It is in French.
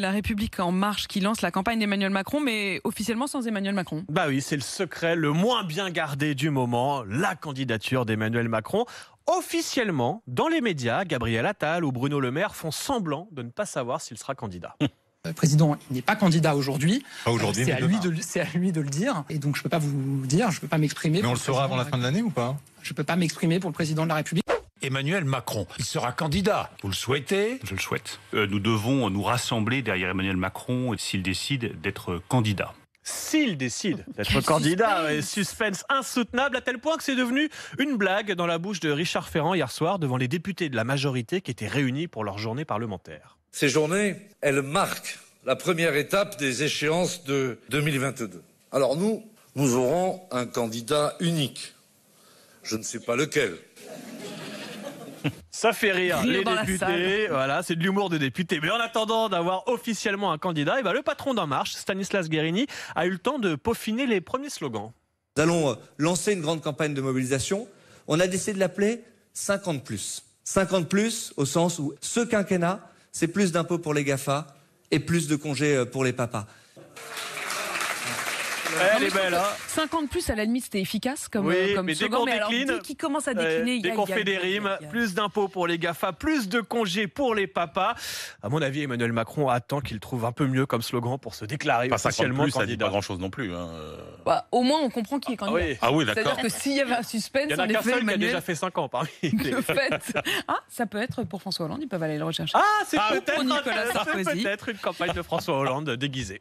La République en marche qui lance la campagne d'Emmanuel Macron, mais officiellement sans Emmanuel Macron. Bah oui, c'est le secret le moins bien gardé du moment, la candidature d'Emmanuel Macron. Officiellement, dans les médias, Gabriel Attal ou Bruno Le Maire font semblant de ne pas savoir s'il sera candidat. Le euh, président, il n'est pas candidat aujourd'hui. Aujourd'hui, euh, c'est à, lui de, à lui de le dire. Et donc, je ne peux pas vous dire, je ne peux pas m'exprimer. Mais on le saura avant la fin de l'année ou pas Je ne peux pas m'exprimer pour le président de la République. Emmanuel Macron. Il sera candidat. Vous le souhaitez Je le souhaite. Euh, nous devons nous rassembler derrière Emmanuel Macron s'il décide d'être candidat s'il décide d'être candidat. suspense insoutenable à tel point que c'est devenu une blague dans la bouche de Richard Ferrand hier soir devant les députés de la majorité qui étaient réunis pour leur journée parlementaire. Ces journées, elles marquent la première étape des échéances de 2022. Alors nous, nous aurons un candidat unique. Je ne sais pas lequel. Ça fait rire, les députés. Voilà, c'est de l'humour des députés. Mais en attendant d'avoir officiellement un candidat, eh ben, le patron d'En Marche, Stanislas Guérini, a eu le temps de peaufiner les premiers slogans. Nous allons euh, lancer une grande campagne de mobilisation. On a décidé de l'appeler 50 plus. 50 plus au sens où ce quinquennat, c'est plus d'impôts pour les GAFA et plus de congés euh, pour les papas. Elle est belle, hein. ans 50 plus, à la limite, c'était efficace comme, oui, euh, comme mais dès qu'on décline, dès commence à décliner, dès qu'on fait des rimes, plus d'impôts pour les GAFA, plus de congés pour les papas. À mon avis, Emmanuel Macron attend qu'il trouve un peu mieux comme slogan pour se déclarer pas officiellement plus, candidat. Ça dit pas grand-chose non plus. Hein, euh. bah, au moins, on comprend qui est ah candidat. Ah oui, C'est-à-dire que s'il y avait un suspense, il y en a qu'un seul qui a déjà fait 5 ans parmi fait, ah, ça peut être pour François Hollande, ils peuvent aller le rechercher. Ah, c'est peut-être une campagne de François Hollande déguisée.